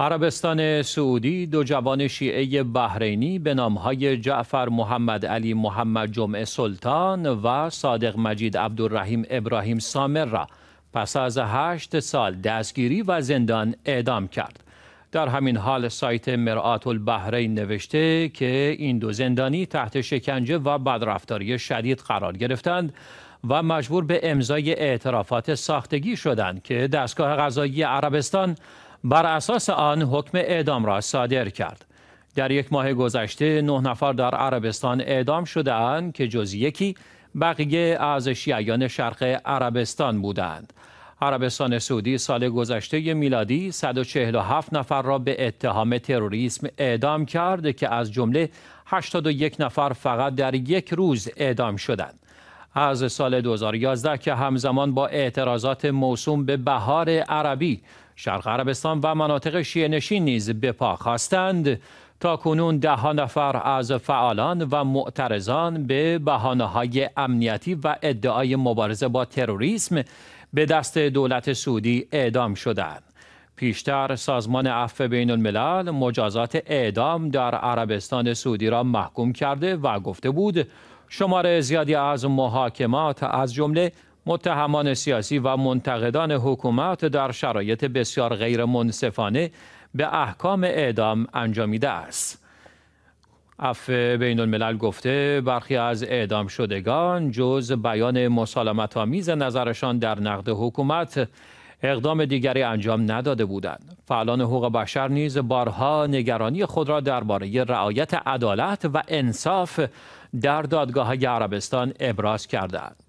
عربستان سعودی دو جوان شیعه بحرینی به نامهای جعفر محمد علی محمد جمعه سلطان و صادق مجید عبدالرحیم ابراهیم سامر را پس از هشت سال دستگیری و زندان اعدام کرد. در همین حال سایت مرآت البحرین نوشته که این دو زندانی تحت شکنجه و بدرفتاری شدید قرار گرفتند و مجبور به امضای اعترافات ساختگی شدند که دستگاه غذایی عربستان بر اساس آن حکم اعدام را صادر کرد. در یک ماه گذشته نه نفر در عربستان اعدام شدهاند که جز یکی بقیه از شیعیان شرق عربستان بودند. عربستان سعودی سال گذشته میلادی 147 نفر را به اتهام تروریسم اعدام کرد که از جمله 81 نفر فقط در یک روز اعدام شدند. از سال 2011 که همزمان با اعتراضات موسوم به بهار عربی شرق عربستان و مناطق شیعه نشین نیز به پا خواستند تا کنون ده نفر از فعالان و معترضان به بهانه های امنیتی و ادعای مبارزه با تروریسم به دست دولت سعودی اعدام شدند. پیشتر سازمان عفو بین الملل مجازات اعدام در عربستان سعودی را محکوم کرده و گفته بود شمار زیادی از محاکمات از جمله متهمان سیاسی و منتقدان حکومت در شرایط بسیار غیر منصفانه به احکام اعدام انجامیده است. اف بین الملل گفته برخی از اعدام شدگان جز بیان مسالمت آمیز نظرشان در نقد حکومت اقدام دیگری انجام نداده بودند. فعالان حقوق بشر نیز بارها نگرانی خود را درباره رعایت عدالت و انصاف در دادگاه عربستان ابراز کردند.